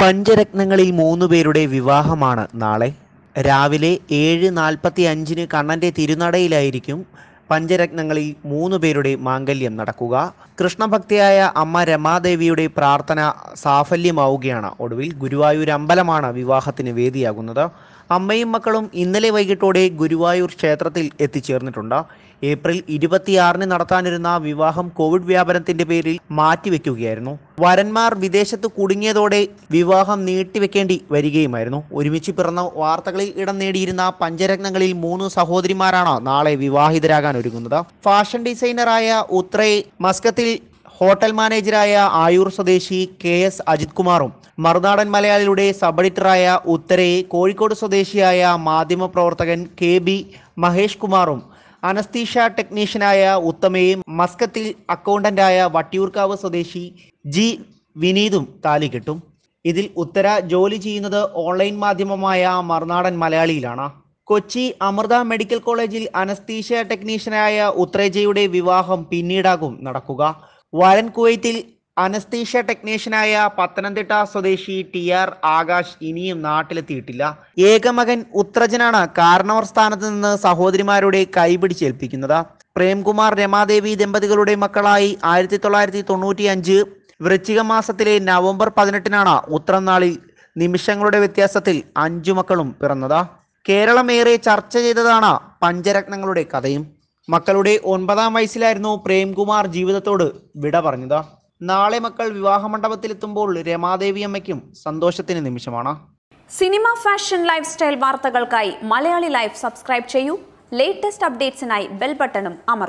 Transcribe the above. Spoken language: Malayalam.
പഞ്ചരത്നങ്ങളിൽ മൂന്നു പേരുടെ വിവാഹമാണ് നാളെ രാവിലെ ഏഴ് നാൽപ്പത്തി അഞ്ചിന് കണ്ണൻ്റെ തിരുനടയിലായിരിക്കും പഞ്ചരത്നങ്ങളിൽ മൂന്നു പേരുടെ മാംഗല്യം നടക്കുക കൃഷ്ണഭക്തിയായ അമ്മ രമാദേവിയുടെ പ്രാർത്ഥന സാഫല്യമാവുകയാണ് ഒടുവിൽ ഗുരുവായൂർ അമ്പലമാണ് വിവാഹത്തിന് വേദിയാകുന്നത് അമ്മയും മക്കളും ഇന്നലെ വൈകിട്ടോടെ ഗുരുവായൂർ ക്ഷേത്രത്തിൽ എത്തിച്ചേർന്നിട്ടുണ്ട് ഏപ്രിൽ ഇരുപത്തിയാറിന് നടത്താനിരുന്ന വിവാഹം കോവിഡ് വ്യാപനത്തിന്റെ പേരിൽ മാറ്റിവെക്കുകയായിരുന്നു വരന്മാർ വിദേശത്ത് കുടുങ്ങിയതോടെ വിവാഹം നീട്ടിവെക്കേണ്ടി വരികയുമായിരുന്നു ഒരുമിച്ച് പിറന്ന വാർത്തകളിൽ ഇടം നേടിയിരുന്ന പഞ്ചരത്നങ്ങളിൽ മൂന്ന് സഹോദരിമാരാണ് നാളെ വിവാഹിതരാകാൻ ഒരുങ്ങുന്നത് ഫാഷൻ ഡിസൈനറായ ഉത്രേ മസ്കത്തിൽ ഹോട്ടൽ മാനേജരായ ആയൂർ സ്വദേശി കെ എസ് അജിത് കുമാറും മറുനാടൻ മലയാളിയുടെ സബ് എഡിറ്ററായ ഉത്തരയെ കോഴിക്കോട് സ്വദേശിയായ മാധ്യമപ്രവർത്തകൻ കെ ബി മഹേഷ് കുമാറും അനസ്തീഷ ടെക്നീഷ്യനായ ഉത്തമയും മസ്കത്തിൽ അക്കൗണ്ടന്റായ വട്ടിയൂർക്കാവ് സ്വദേശി ജി വിനീതും താലി കെട്ടും ഇതിൽ ഉത്തര ജോലി ചെയ്യുന്നത് ഓൺലൈൻ മാധ്യമമായ മറുനാടൻ മലയാളിയിലാണ് കൊച്ചി അമൃത മെഡിക്കൽ കോളേജിൽ അനസ്തീഷ്യ ടെക്നീഷ്യനായ ഉത്രേജയുടെ വിവാഹം പിന്നീടാകും നടക്കുക വരൻ കുവൈത്തിൽ അനസ്തീഷ ടെക്നീഷ്യനായ പത്തനംതിട്ട സ്വദേശി ടി ആർ ആകാശ് ഇനിയും നാട്ടിലെത്തിയിട്ടില്ല ഏകമകൻ ഉത്രജനാണ് കാരണവർ സ്ഥാനത്ത് നിന്ന് സഹോദരിമാരുടെ കൈപിടിച്ചേൽപ്പിക്കുന്നത് പ്രേംകുമാർ രമാദേവി ദമ്പതികളുടെ മക്കളായി ആയിരത്തി തൊള്ളായിരത്തി തൊണ്ണൂറ്റി അഞ്ച് വൃശ്ചിക മാസത്തിലെ നവംബർ പതിനെട്ടിനാണ് ഉത്രനാളിൽ നിമിഷങ്ങളുടെ വ്യത്യാസത്തിൽ അഞ്ചു മക്കളും പിറന്നത് കേരളം ഏറെ ചർച്ച ചെയ്തതാണ് പഞ്ചരത്നങ്ങളുടെ കഥയും മക്കളുടെ ഒൻപതാം വയസ്സിലായിരുന്നു പ്രേംകുമാർ ജീവിതത്തോട് വിട പറഞ്ഞത് നാളെ മക്കൾ എത്തുമ്പോൾ രമാദേവി അമ്മയ്ക്കും സന്തോഷത്തിന് നിമിഷമാണ് സിനിമ ഫാഷൻ ലൈഫ് സ്റ്റൈൽ വാർത്തകൾക്കായി മലയാളി ലൈഫ് സബ്സ്ക്രൈബ് ചെയ്യൂ ലേറ്റസ്റ്റ് അപ്ഡേറ്റ്സിനായി ബെൽ ബട്ടണും അമർ